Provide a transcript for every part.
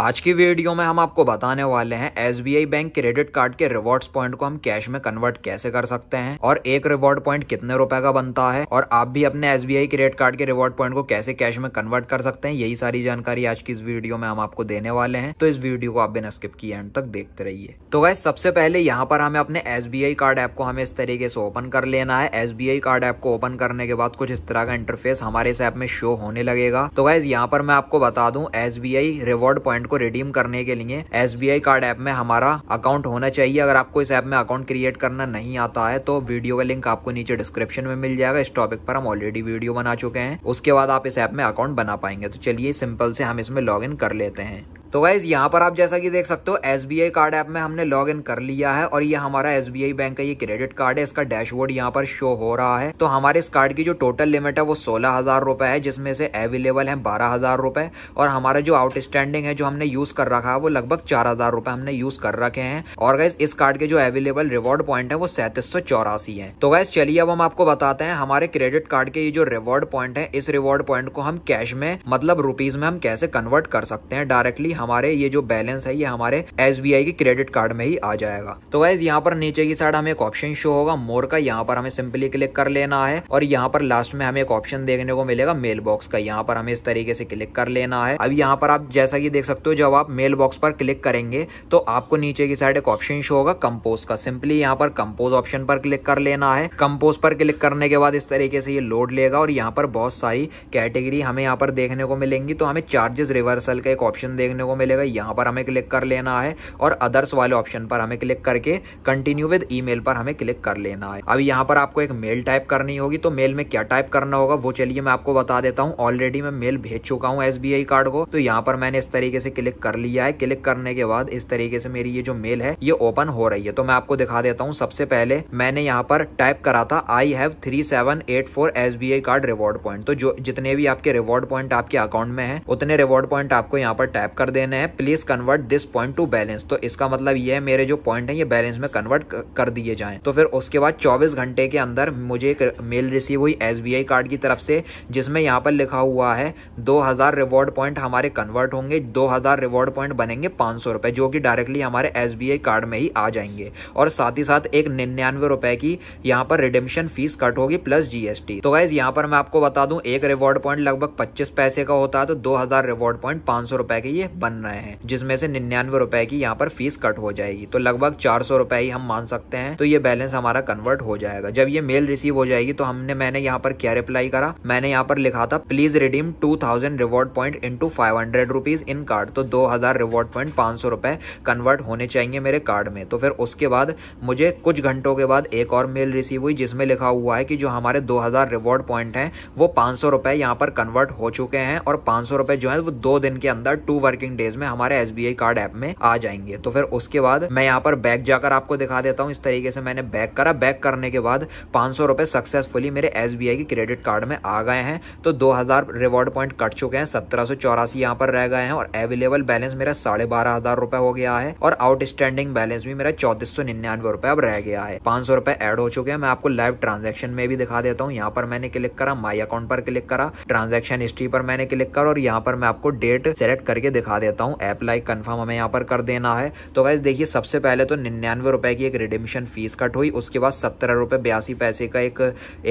आज की वीडियो में हम आपको बताने वाले हैं एस बैंक क्रेडिट कार्ड के रिवॉर्ड्स पॉइंट को हम कैश में कन्वर्ट कैसे कर सकते हैं और एक रिवॉर्ड पॉइंट कितने रुपए का बनता है और आप भी अपने एस क्रेडिट कार्ड के रिवॉर्ड पॉइंट को कैसे कैश में कन्वर्ट कर सकते हैं यही सारी जानकारी आज की इस वीडियो में हम आपको देने वाले हैं तो इस वीडियो को आप बिना स्किप किए एंड तक देखते रहिए तो वह सबसे पहले यहाँ पर हमें अपने एस कार्ड ऐप को हमें इस तरीके से ओपन कर लेना है एस कार्ड ऐप को ओपन करने के बाद कुछ इस तरह का इंटरफेस हमारे इस ऐप में शो होने लगेगा तो गाइज यहाँ पर मैं आपको बता दू एस रिवॉर्ड पॉइंट फंड को रिडीम करने के लिए एस कार्ड ऐप में हमारा अकाउंट होना चाहिए अगर आपको इस ऐप में अकाउंट क्रिएट करना नहीं आता है तो वीडियो का लिंक आपको नीचे डिस्क्रिप्शन में मिल जाएगा इस टॉपिक पर हम ऑलरेडी वीडियो बना चुके हैं उसके बाद आप इस ऐप में अकाउंट बना पाएंगे तो चलिए सिंपल से हम इसमें लॉग कर लेते हैं तो गाइज यहाँ पर आप जैसा कि देख सकते हो एस कार्ड ऐप में हमने लॉग इन कर लिया है और ये हमारा एस बैंक का ये क्रेडिट कार्ड है इसका डैशबोर्ड यहाँ पर शो हो रहा है तो हमारे इस कार्ड की जो टोटल लिमिट है वो सोलह हजार रुपए है जिसमें से अवेलेबल है बारह हजार रुपए और हमारा जो आउटस्टैंडिंग है जो हमने यूज कर रखा है वो लगभग चार हजार रुपए हमने यूज कर रखे हैं और गाइज इस कार्ड के जो अवेलेबल रिवॉर्ड पॉइंट है वो सैंतीस सौ चौरासी है तो गाइज चलिए अब हम आपको बताते हैं हमारे क्रेडिट कार्ड के ये जो रिवॉर्ड पॉइंट है इस रिवॉर्ड पॉइंट को हम कैश में मतलब रुपीज में हम कैसे कन्वर्ट कर सकते हैं डायरेक्टली हमारे ये जो बैलेंस है ये हमारे एस के क्रेडिट कार्ड में ही आ जाएगा तो वाइज यहाँ पर नीचे की साइड हमें एक ऑप्शन शो होगा मोर का यहाँ पर हमें सिंपली क्लिक कर लेना है और यहाँ पर लास्ट में हमें एक ऑप्शन देखने को मिलेगा मेल बॉक्स का यहाँ पर हमें इस तरीके से क्लिक कर लेना है अब यहाँ पर आप जैसा कि देख सकते हो जब आप मेल बॉक्स पर क्लिक करेंगे तो आपको नीचे की साइड एक ऑप्शन शो होगा कंपोज का सिंपली यहाँ पर कंपोज ऑप्शन पर क्लिक कर लेना है कंपोज पर क्लिक करने के बाद इस तरीके से ये लोड लेगा और यहाँ पर बहुत सारी कैटेगरी हमें यहाँ पर देखने को मिलेंगी तो हमें चार्जेस रिवर्सल का एक ऑप्शन देखने को को मिलेगा यहाँ पर हमें क्लिक कर लेना है और अदर्स वाले ऑप्शन पर हमें क्लिक करके कंटिन्यू विद ई पर हमें क्लिक कर लेना है अब यहाँ पर आपको एक मेल टाइप करनी होगी तो मेल में क्या टाइप करना होगा वो चलिए मैं आपको बता देता हूँ ऑलरेडी मैं मेल भेज चुका हूँ एस कार्ड को तो यहाँ पर मैंने इस तरीके से क्लिक कर लिया है क्लिक करने के बाद इस तरीके से मेरी ये जो मेल है ये ओपन हो रही है तो मैं आपको दिखा देता हूँ सबसे पहले मैंने यहाँ पर टाइप करा था I have three seven eight four S B I card reward point तो जो जितने भी आपके रिवॉर्ड पॉइंट आपके अकाउंट में है उतने रिवॉर्ड पॉइंट आपको यहाँ पर टाइप कर देने देने हैं please convert this point to balance तो इसका मतलब ये है मेरे जो पॉइंट है ये बैलेंस में कन्वर्ट कर दिए जाए तो फिर उसके बाद चौबीस घंटे के अंदर मुझे एक मेल रिसीव हुई एस कार्ड की तरफ से जिसमें यहाँ पर लिखा हुआ है दो रिवॉर्ड पॉइंट हमारे कन्वर्ट होंगे दो रिवॉर्ड पॉइंट बनेंगे पांच जो कि डायरेक्टली हमारे एस कार्ड में ही आ जाएंगे और साथ ही साथ एक निन्यानवे रुपए की यहाँ पर रिडेमशन फीस कट होगी प्लस जीएसटी तो गाइज यहाँ पर मैं आपको बता दूं एक रिवॉर्ड पॉइंट लगभग पच्चीस पैसे का होता है तो दो हजार रिवॉर्ड पॉइंट पांच सौ रुपए के ये बन मान रहे हैं जिसमें से निन्यानवे रुपए की यहाँ पर फीस कट हो जाएगी तो लगभग चार सौ रुपए ही हम मान सकते हैं तो ये बैलेंस हमारा कन्वर्ट हो जाएगा जब ये मेल रिसीव हो जाएगी तो हमने मैंने यहाँ पर क्या रिप्लाई करा मैंने यहाँ पर लिखा था please redeem two thousand reward point into five hundred rupees in card तो दो हजार रिवॉर्ड पॉइंट पांच सौ रुपए कन्वर्ट होने चाहिए मेरे कार्ड में तो फिर उसके बाद मुझे कुछ घंटों के बाद एक और मेल रिसीव हुई जिसमें लिखा हुआ है कि जो हमारे दो हजार रिवॉर्ड पॉइंट है वो पांच सौ रुपए यहाँ पर कन्वर्ट हो चुके हैं और पांच सौ रुपए जो है वो दो दिन के अंदर टू वर्किंग टेन डेज में हमारे एस कार्ड ऐप में आ जाएंगे तो फिर उसके बाद मैं यहाँ पर बैक जाकर आपको दिखा देता हूँ इस तरीके से मैंने बैक करा बैक करने के बाद पाँच सक्सेसफुली मेरे एस के क्रेडिट कार्ड में आ गए हैं तो दो हज़ार रिवॉर्ड पॉइंट कट चुके हैं सत्रह सौ चौरासी यहाँ पर रह गए हैं और अवेलेबल बैलेंस मेरा साढ़े बारह हज़ार रुपए हो गया है और आउटस्टैंडिंग बैलेंस भी मेरा चौतीस सौ निन्यानवे रुपए अब रह गया है पांच सौ रुपए एड हो चुके हैं मैं आपको लाइव ट्रांजेक्शन में भी दिखा देता हूँ यहाँ पर मैंने क्लिक करा माई अकाउंट पर क्लिक करा ट्रांजेक्शन हिस्ट्री पर मैंने क्लिक करा और यहाँ पर मैं आपको डेट सेलेक्ट करके दिखा देता हूँ ऐप लाइक कन्फर्म हमें यहाँ पर कर देना है तो गाइज देखिए सबसे पहले तो निन्यानवे रुपये की एक रिडिम्शन फीस कट हुई उसके बाद सत्रह रुपये बयासी पैसे का एक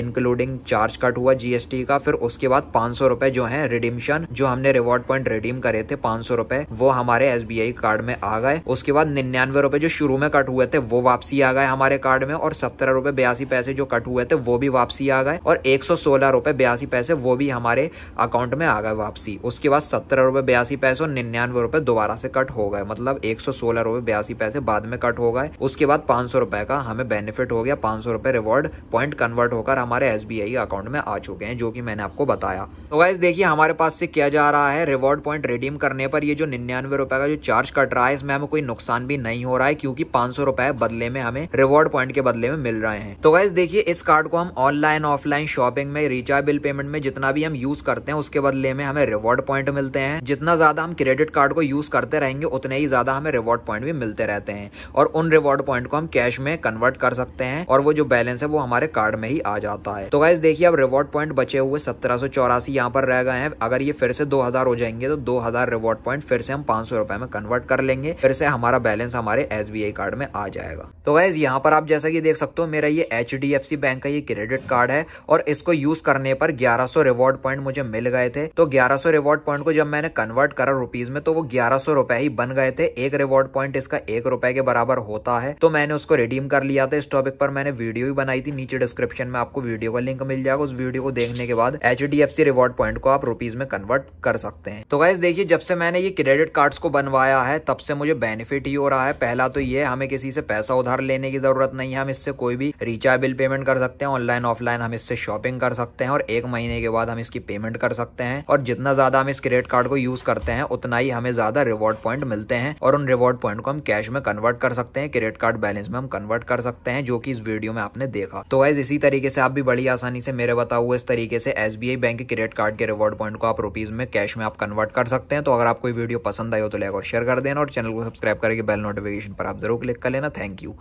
इंक्लूडिंग चार्ज कट हुआ जीएसटी का फिर उसके बाद पाँच सौ रुपये जो है रिडिम्शन जो हमने रिवॉर्ड पॉइंट रिडीम करे थे पाँच सौ रुपये वो हमारे एस कार्ड में आ गए उसके बाद निन्यानवे रुपये जो शुरू में कट हुए थे वो वापसी आ गए हमारे कार्ड में और सत्रह रुपये बयासी पैसे जो कट हुए थे वो भी वापसी आ गए और एक सौ सोलह रुपये बयासी पैसे वो भी हमारे अकाउंट में आ गए वापसी उसके बाद सत्रह रुपये बयासी पैसे और निन्यानवे निन्यानवे रुपए दोबारा से कट हो गए मतलब एक सौ सोलह रुपए बयासी पैसे बाद में कट हो गए उसके बाद पांच सौ रुपए का हमें बेनिफिट हो गया पांच सौ रुपए रिवॉर्ड पॉइंट कन्वर्ट होकर हमारे एस अकाउंट में आ चुके हैं जो की मैंने आपको बताया तो वैस देखिए हमारे पास से क्या जा रहा है रिवॉर्ड पॉइंट रिडीम करने पर ये जो निन्यानवे रुपए का जो चार्ज कट रहा है इसमें हमें कोई नुकसान भी नहीं हो रहा है क्योंकि पांच सौ रुपए बदले में हमें रिवॉर्ड पॉइंट के बदले में मिल रहे हैं तो वैस देखिए इस कार्ड को हम ऑनलाइन ऑफलाइन शॉपिंग में रिचार्ज बिल पेमेंट में जितना भी हम यूज करते हैं उसके बदले में हमें रिवॉर्ड पॉइंट मिलते हैं जितना ज्यादा हम क्रेडिट क्रेडिट कार्ड को यूज़ करते रहेंगे उतने ही ज़्यादा हमें रिवॉर्ड पॉइंट भी मिलते रहते हैं और उन रिवॉर्ड पॉइंट को हम कैश में कन्वर्ट कर सकते हैं और वो जो बैलेंस है वो हमारे कार्ड में ही आ जाता है तो गाइज देखिए अब रिवॉर्ड पॉइंट बचे हुए सत्रह सौ चौरासी यहाँ पर रह गए हैं अगर ये फिर से दो हजार हो जाएंगे तो दो हजार रिवॉर्ड पॉइंट फिर से हम पांच सौ रुपए में कन्वर्ट कर लेंगे फिर से हमारा बैलेंस हमारे एस कार्ड में आ जाएगा तो गाइज यहाँ पर आप जैसा कि देख सकते हो मेरा ये एच बैंक का ये क्रेडिट कार्ड है और इसको यूज करने पर ग्यारह रिवॉर्ड पॉइंट मुझे मिल गए थे तो ग्यारह रिवॉर्ड पॉइंट को जब मैंने कन्वर्ट करा रुपीज में में तो वो ग्यारह सौ रुपए ही बन गए थे एक रिवॉर्ड पॉइंट इसका एक रुपए के बराबर होता है तो मैंने उसको रिडीम कर लिया था इस टॉपिक पर मैंने वीडियो भी बनाई थी नीचे डिस्क्रिप्शन में आपको वीडियो का लिंक मिल जाएगा उस वीडियो को देखने के बाद एच रिवॉर्ड पॉइंट को आप रुपीज में कन्वर्ट कर सकते हैं तो गाइज देखिए जब से मैंने ये क्रेडिट कार्ड को बनवाया है तब से मुझे बेनिफिट ही हो रहा है पहला तो ये हमें किसी से पैसा उधार लेने की जरूरत नहीं है हम इससे कोई भी रिचार्ज बिल पेमेंट कर सकते हैं ऑनलाइन ऑफलाइन हम इससे शॉपिंग कर सकते हैं और एक महीने के बाद हम इसकी पेमेंट कर सकते हैं और जितना ज्यादा हम इस क्रेडिट कार्ड को यूज करते हैं उतना ही हमें ज्यादा रिवॉर्ड पॉइंट मिलते हैं और उन रिवॉर्ड पॉइंट को हम कैश में कन्वर्ट कर सकते हैं क्रेडिट कार्ड बैलेंस में हम कन्वर्ट कर सकते हैं जो कि इस वीडियो में आपने देखा तो गाइज इसी तरीके से आप भी बड़ी आसानी से मेरे बताओ इस तरीके से एस बैंक के क्रेडिट कार्ड के रिवॉर्ड पॉइंट को आप रुपीज में कैश में आप कन्वर्ट कर सकते हैं तो अगर आपको वीडियो पसंद आई हो तो लाइक और शेयर कर देना और चैनल को सब्सक्राइब करके बेल नोटिफिकेशन पर आप जरूर क्लिक कर लेना थैंक यू